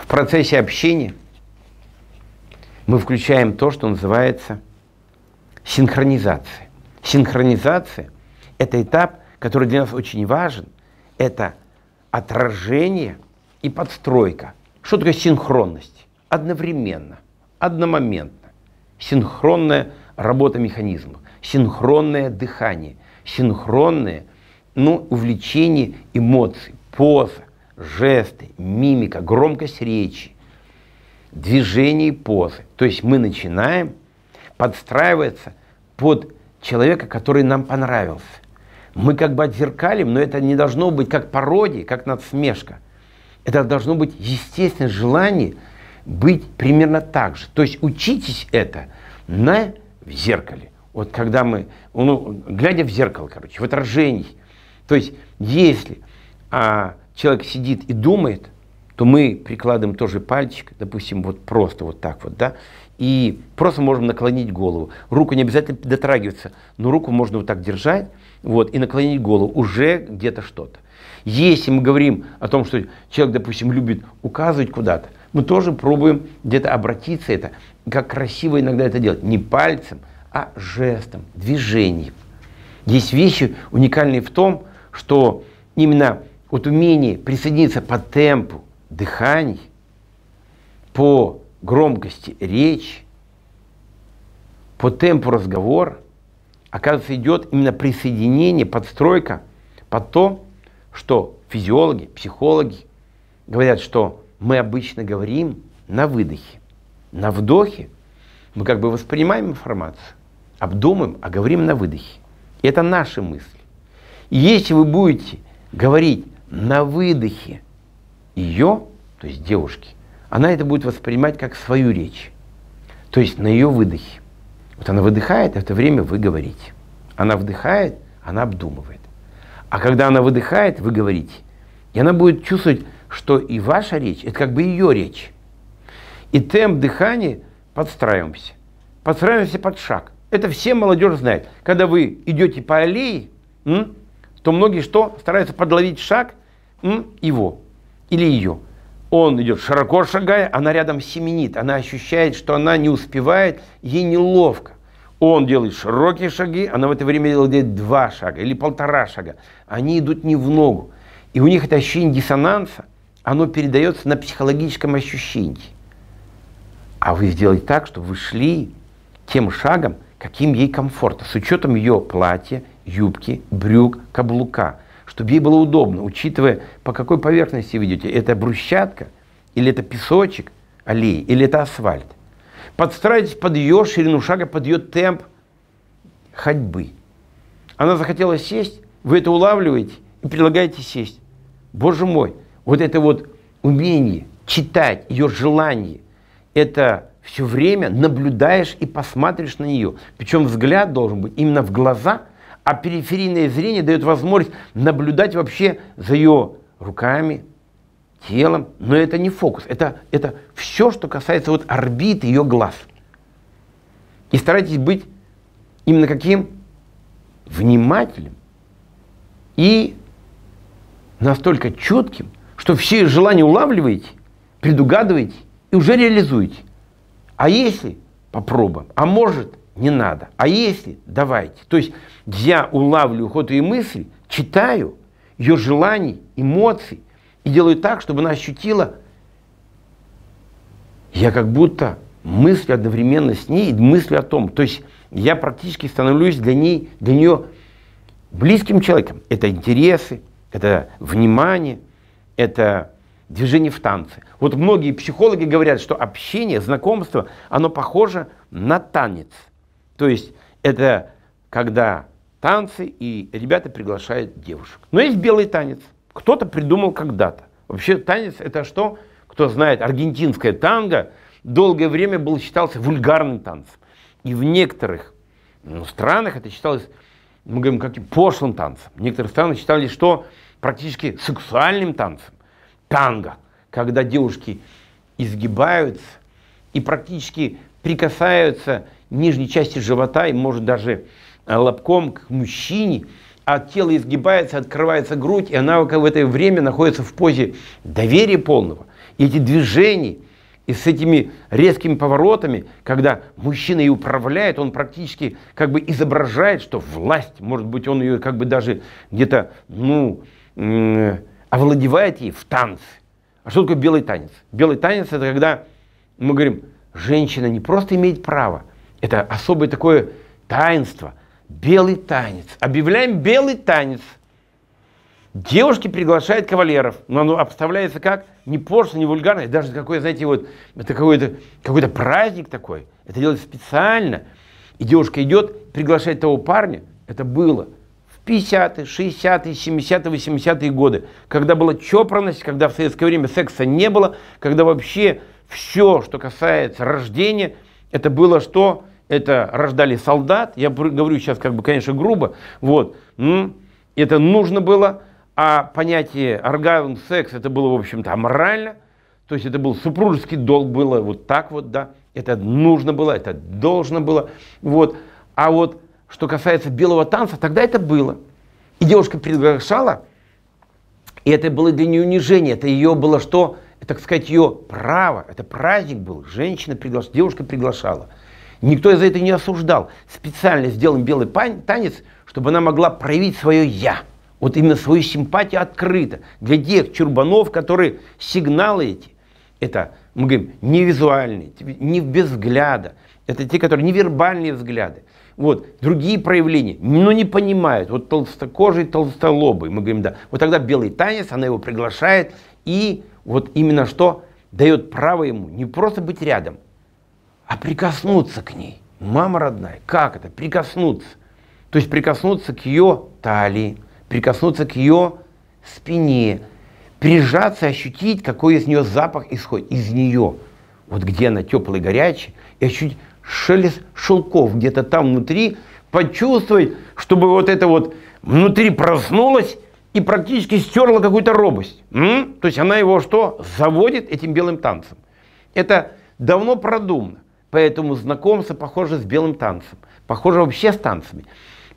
В процессе общения мы включаем то, что называется синхронизация. Синхронизация – это этап, который для нас очень важен. Это отражение и подстройка. Что такое синхронность? Одновременно, одномоментно. Синхронная работа механизмов, синхронное дыхание, синхронное – ну, увлечение эмоций, поза, жесты, мимика, громкость речи, движение и позы. То есть мы начинаем подстраиваться под человека, который нам понравился. Мы как бы отзеркалим, но это не должно быть как пародия, как надсмешка. Это должно быть естественное желание быть примерно так же. То есть учитесь это на в зеркале. Вот когда мы, ну, глядя в зеркало, короче, в отражении – то есть, если а, человек сидит и думает, то мы прикладываем тоже пальчик, допустим, вот просто вот так вот, да, и просто можем наклонить голову. Руку не обязательно дотрагиваться, но руку можно вот так держать, вот, и наклонить голову, уже где-то что-то. Если мы говорим о том, что человек, допустим, любит указывать куда-то, мы тоже пробуем где-то обратиться это, как красиво иногда это делать, не пальцем, а жестом, движением. Есть вещи уникальные в том, что именно вот умение присоединиться по темпу дыханий, по громкости речи, по темпу разговора, оказывается, идет именно присоединение, подстройка под то, что физиологи, психологи говорят, что мы обычно говорим на выдохе. На вдохе мы как бы воспринимаем информацию, обдумываем, а говорим на выдохе. и Это наши мысли. Если вы будете говорить на выдохе ее, то есть девушки, она это будет воспринимать как свою речь. То есть на ее выдохе. Вот она выдыхает, а в это время вы говорите. Она вдыхает, она обдумывает. А когда она выдыхает, вы говорите. И она будет чувствовать, что и ваша речь, это как бы ее речь. И темп дыхания подстраиваемся. Подстраиваемся под шаг. Это все молодежь знает. Когда вы идете по аллее, то многие что? Стараются подловить шаг его или ее. Он идет широко шагая, она рядом семенит, она ощущает, что она не успевает, ей неловко. Он делает широкие шаги, она в это время делает два шага или полтора шага. Они идут не в ногу. И у них это ощущение диссонанса, оно передается на психологическом ощущении. А вы сделаете так, что вы шли тем шагом, каким ей комфортно, с учетом ее платья, юбки, брюк, каблука, чтобы ей было удобно, учитывая, по какой поверхности вы идете. Это брусчатка, или это песочек, аллеи, или это асфальт. Подстраивайтесь под ее ширину шага, под ее темп ходьбы. Она захотела сесть, вы это улавливаете и предлагаете сесть. Боже мой, вот это вот умение читать, ее желание, это все время наблюдаешь и посмотришь на нее. Причем взгляд должен быть именно в глаза – а периферийное зрение дает возможность наблюдать вообще за ее руками, телом. Но это не фокус, это, это все, что касается вот орбиты ее глаз. И старайтесь быть именно каким? Внимательным и настолько четким, что все желания улавливаете, предугадываете и уже реализуете. А если попробуем, а может – не надо. А если, давайте. То есть я улавливаю ход ее мысли, читаю ее желаний, эмоций и делаю так, чтобы она ощутила, я как будто мыслю одновременно с ней и о том. То есть я практически становлюсь для, ней, для нее близким человеком. Это интересы, это внимание, это движение в танце. Вот многие психологи говорят, что общение, знакомство, оно похоже на танец. То есть это когда танцы и ребята приглашают девушек. Но ну есть белый танец. Кто-то придумал когда-то. Вообще танец это что? Кто знает, Аргентинская танго долгое время был, считался вульгарным танцем. И в некоторых ну, странах это считалось, мы говорим, каким пошлым танцем. Некоторые страны считали, что практически сексуальным танцем. Танго, когда девушки изгибаются и практически прикасаются нижней части живота и может даже э, лобком к мужчине, а тело изгибается, открывается грудь, и она в это время находится в позе доверия полного. И эти движения, и с этими резкими поворотами, когда мужчина и управляет, он практически как бы изображает, что власть, может быть, он ее как бы даже где-то, ну, овладевает ей в танце. А что такое белый танец? Белый танец – это когда мы говорим, женщина не просто имеет право – это особое такое таинство. Белый танец. Объявляем белый танец. Девушки приглашают кавалеров, но оно обставляется как? Не пошло, не вульгарно, это даже какой, знаете, вот, это какой-то какой, -то, праздник такой. Это делается специально. И девушка идет, приглашает того парня. Это было в 50-е, 60-е, 70-е, 80-е годы, когда была чопорность, когда в советское время секса не было, когда вообще все, что касается рождения, это было что? это рождали солдат, я говорю сейчас, как бы, конечно, грубо, вот, это нужно было, а понятие оргазм, секс, это было, в общем-то, аморально, то есть это был супружеский долг, было вот так вот, да, это нужно было, это должно было, вот, а вот что касается белого танца, тогда это было. И девушка приглашала, и это было для нее унижение, это ее было что? Это, так сказать, ее право, это праздник был. Женщина приглашала, девушка приглашала. Никто из этого не осуждал. Специально сделан белый танец, чтобы она могла проявить свое «я». Вот именно свою симпатию открыто. Для тех чурбанов, которые сигналы эти, это, мы говорим, не визуальные, типа, не без взгляда. Это те, которые невербальные взгляды. Вот, другие проявления, но не понимают. Вот толстокожий, толстолобый, мы говорим, да. Вот тогда белый танец, она его приглашает, и вот именно что дает право ему не просто быть рядом, а прикоснуться к ней. Мама родная, как это? Прикоснуться. То есть прикоснуться к ее талии, прикоснуться к ее спине, прижаться, ощутить, какой из нее запах исходит, из нее. Вот где она теплая, горячая, и ощутить шелест шелков где-то там внутри, почувствовать, чтобы вот это вот внутри проснулось и практически стерла какую-то робость. М? То есть она его что? Заводит этим белым танцем. Это давно продумано. Поэтому знакомство похоже с белым танцем, похоже вообще с танцами.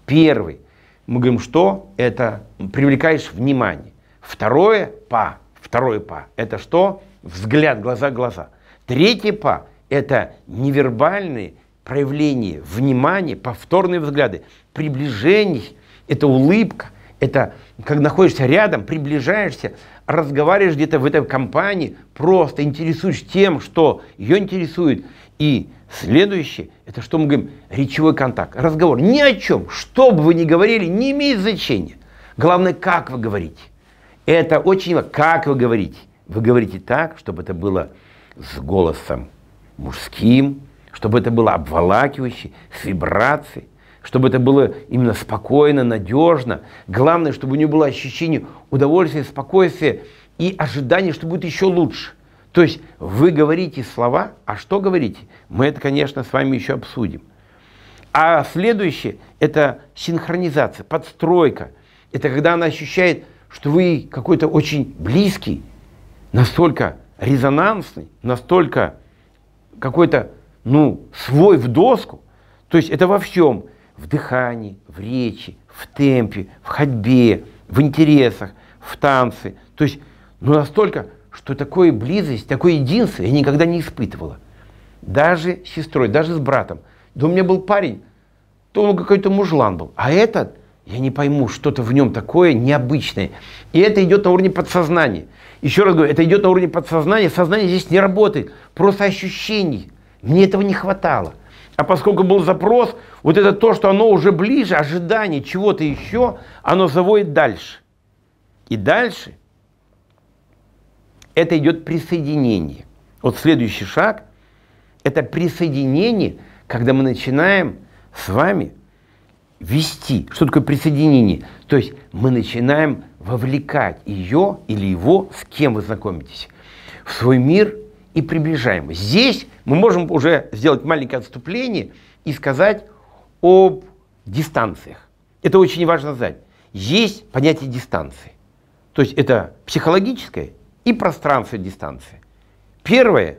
Первый, мы говорим, что это привлекаешь внимание. Второе па, второе па, это что? Взгляд, глаза, глаза. Третье па – это невербальные проявления внимания, повторные взгляды, приближение, это улыбка, это когда находишься рядом, приближаешься, разговариваешь где-то в этой компании, просто интересуешься тем, что ее интересует. И следующее, это что мы говорим, речевой контакт, разговор. Ни о чем, что бы вы ни говорили, не имеет значения. Главное, как вы говорите. Это очень важно, как вы говорите. Вы говорите так, чтобы это было с голосом мужским, чтобы это было обволакивающе, с вибрацией чтобы это было именно спокойно, надежно. Главное, чтобы у нее было ощущение удовольствия, спокойствия и ожидания, что будет еще лучше. То есть вы говорите слова, а что говорите? Мы это, конечно, с вами еще обсудим. А следующее – это синхронизация, подстройка. Это когда она ощущает, что вы какой-то очень близкий, настолько резонансный, настолько какой-то, ну, свой в доску. То есть это во всем – в дыхании, в речи, в темпе, в ходьбе, в интересах, в танце. То есть, ну настолько, что такое близость, такое единство я никогда не испытывала. Даже с сестрой, даже с братом. Да у меня был парень, то он какой-то мужлан был. А этот, я не пойму, что-то в нем такое необычное. И это идет на уровне подсознания. Еще раз говорю, это идет на уровне подсознания, сознание здесь не работает, просто ощущений. Мне этого не хватало. А поскольку был запрос, вот это то, что оно уже ближе, ожидание чего-то еще, оно заводит дальше. И дальше это идет присоединение. Вот следующий шаг – это присоединение, когда мы начинаем с вами вести. Что такое присоединение? То есть мы начинаем вовлекать ее или его, с кем вы знакомитесь, в свой мир – и приближаем. Здесь мы можем уже сделать маленькое отступление и сказать об дистанциях. Это очень важно знать. Есть понятие дистанции. То есть это психологическая и пространство дистанции. Первая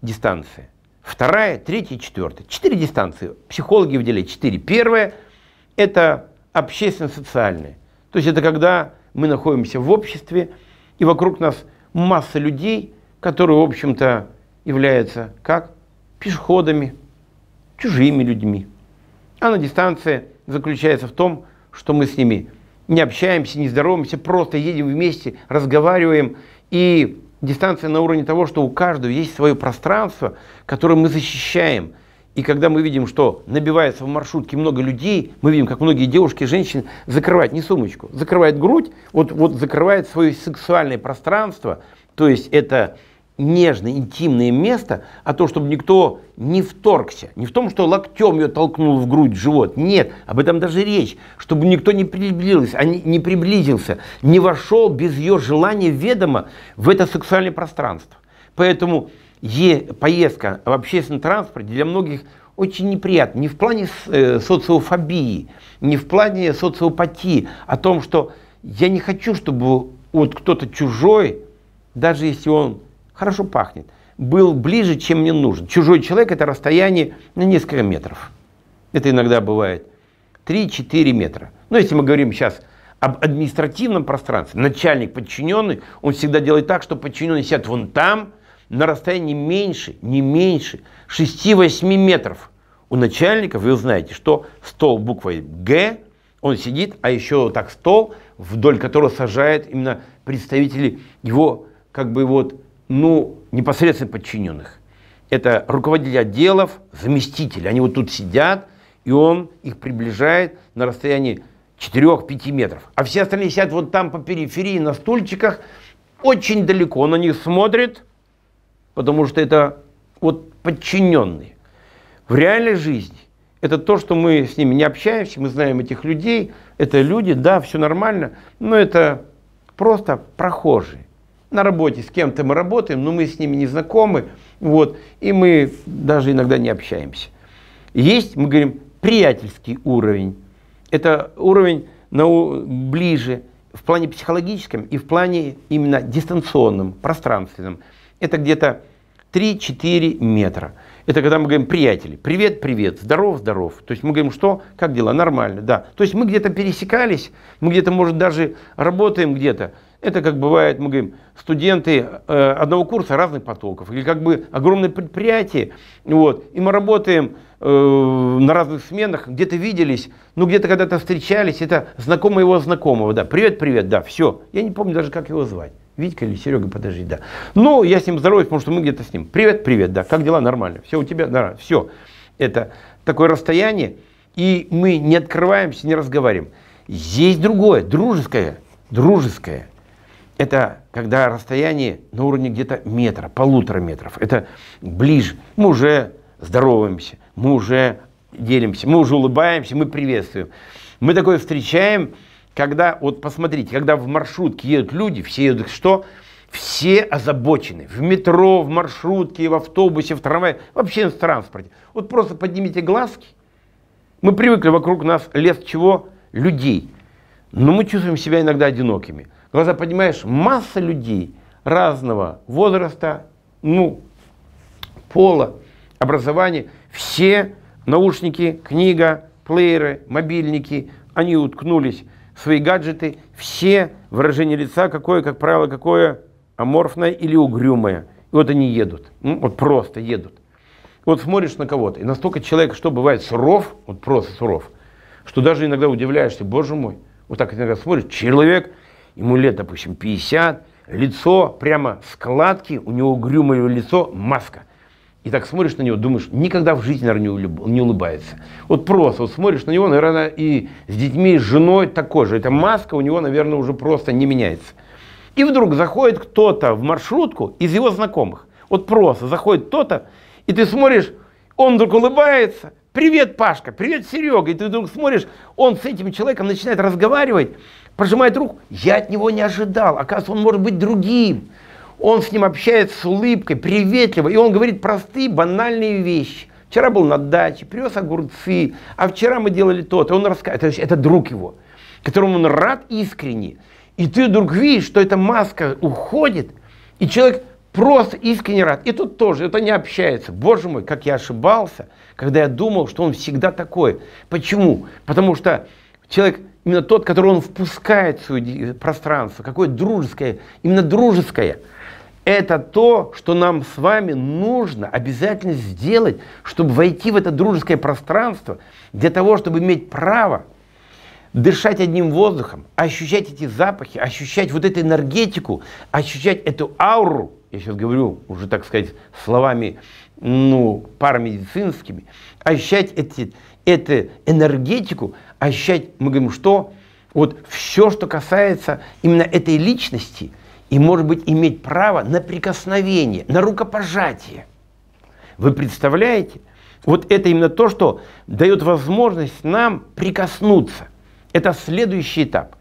дистанция, вторая, третья, четвертая. Четыре дистанции. Психологи выделяют четыре. Первая – это общественно-социальная. То есть это когда мы находимся в обществе, и вокруг нас масса людей – которые, в общем-то, являются как пешеходами, чужими людьми. А на дистанции заключается в том, что мы с ними не общаемся, не здороваемся, просто едем вместе, разговариваем. И дистанция на уровне того, что у каждого есть свое пространство, которое мы защищаем. И когда мы видим, что набивается в маршрутке много людей, мы видим, как многие девушки и женщины закрывают не сумочку, закрывают грудь, вот, вот закрывают свое сексуальное пространство – то есть это нежное, интимное место, а то, чтобы никто не вторгся. Не в том, что локтем ее толкнул в грудь, в живот. Нет, об этом даже речь. Чтобы никто не приблизился, а не, не приблизился, не вошел без ее желания ведомо в это сексуальное пространство. Поэтому е, поездка в общественном транспорте для многих очень неприятна Не в плане э, социофобии, не в плане социопатии, а о том, что я не хочу, чтобы вот кто-то чужой даже если он хорошо пахнет, был ближе, чем мне нужен. Чужой человек – это расстояние на несколько метров. Это иногда бывает 3-4 метра. Но если мы говорим сейчас об административном пространстве, начальник, подчиненный, он всегда делает так, что подчиненный сидят вон там, на расстоянии меньше, не меньше 6-8 метров. У начальника, вы знаете, что стол буквой «Г», он сидит, а еще так стол, вдоль которого сажают именно представители его как бы вот, ну, непосредственно подчиненных. Это руководители отделов, заместители. Они вот тут сидят, и он их приближает на расстоянии 4-5 метров. А все остальные сидят вот там по периферии на стульчиках, очень далеко он на них смотрит, потому что это вот подчиненные. В реальной жизни это то, что мы с ними не общаемся, мы знаем этих людей, это люди, да, все нормально, но это просто прохожие на работе, с кем-то мы работаем, но мы с ними не знакомы, вот, и мы даже иногда не общаемся. Есть, мы говорим, приятельский уровень. Это уровень на, ближе в плане психологическом и в плане именно дистанционном, пространственном. Это где-то 3-4 метра. Это когда мы говорим приятели. Привет, привет, здоров, здоров. То есть мы говорим, что, как дела, нормально, да. То есть мы где-то пересекались, мы где-то, может, даже работаем где-то, это как бывает, мы говорим, студенты э, одного курса разных потоков, или как бы огромное предприятие, вот, и мы работаем э, на разных сменах, где-то виделись, ну где-то когда-то встречались, это знакомый его знакомого, да, привет, привет, да, все, я не помню даже, как его звать. Витька или Серега, подожди, да. Ну, я с ним здороваюсь, потому что мы где-то с ним. Привет, привет, да. Как дела? Нормально. Все у тебя? Да, все. Это такое расстояние, и мы не открываемся, не разговариваем. Есть другое, дружеское, дружеское это когда расстояние на уровне где-то метра, полутора метров. Это ближе. Мы уже здороваемся, мы уже делимся, мы уже улыбаемся, мы приветствуем. Мы такое встречаем, когда, вот посмотрите, когда в маршрутке едут люди, все едут что? Все озабочены. В метро, в маршрутке, в автобусе, в трамвае, вообще в транспорте. Вот просто поднимите глазки. Мы привыкли вокруг нас лес чего? Людей. Но мы чувствуем себя иногда одинокими глаза поднимаешь, масса людей разного возраста, ну, пола, образования, все наушники, книга, плееры, мобильники, они уткнулись в свои гаджеты, все выражение лица, какое, как правило, какое аморфное или угрюмое. И вот они едут, ну, вот просто едут. Вот смотришь на кого-то, и настолько человек, что бывает суров, вот просто суров, что даже иногда удивляешься, боже мой, вот так иногда смотришь, человек ему лет, допустим, 50, лицо, прямо складки, у него угрюмое лицо, маска. И так смотришь на него, думаешь, никогда в жизни, наверное, не улыбается. Вот просто вот смотришь на него, наверное, и с детьми, и с женой такой же. Эта маска у него, наверное, уже просто не меняется. И вдруг заходит кто-то в маршрутку из его знакомых. Вот просто заходит кто-то, и ты смотришь, он вдруг улыбается, Привет, Пашка, привет, Серега. И ты вдруг смотришь, он с этим человеком начинает разговаривать, пожимает руку. Я от него не ожидал. Оказывается, он может быть другим. Он с ним общается с улыбкой, приветливо. И он говорит простые, банальные вещи. Вчера был на даче, привез огурцы, а вчера мы делали то-то. Он рассказывает, это, это друг его, которому он рад искренне. И ты вдруг видишь, что эта маска уходит, и человек Просто искренне рад. И тут тоже, это не общается. Боже мой, как я ошибался, когда я думал, что он всегда такой. Почему? Потому что человек, именно тот, который он впускает в свое пространство, какое дружеское, именно дружеское, это то, что нам с вами нужно обязательно сделать, чтобы войти в это дружеское пространство, для того, чтобы иметь право дышать одним воздухом, ощущать эти запахи, ощущать вот эту энергетику, ощущать эту ауру – я сейчас говорю уже, так сказать, словами, ну, парамедицинскими, ощущать эти, эту энергетику, ощущать, мы говорим, что вот все, что касается именно этой личности, и, может быть, иметь право на прикосновение, на рукопожатие. Вы представляете? Вот это именно то, что дает возможность нам прикоснуться. Это следующий этап.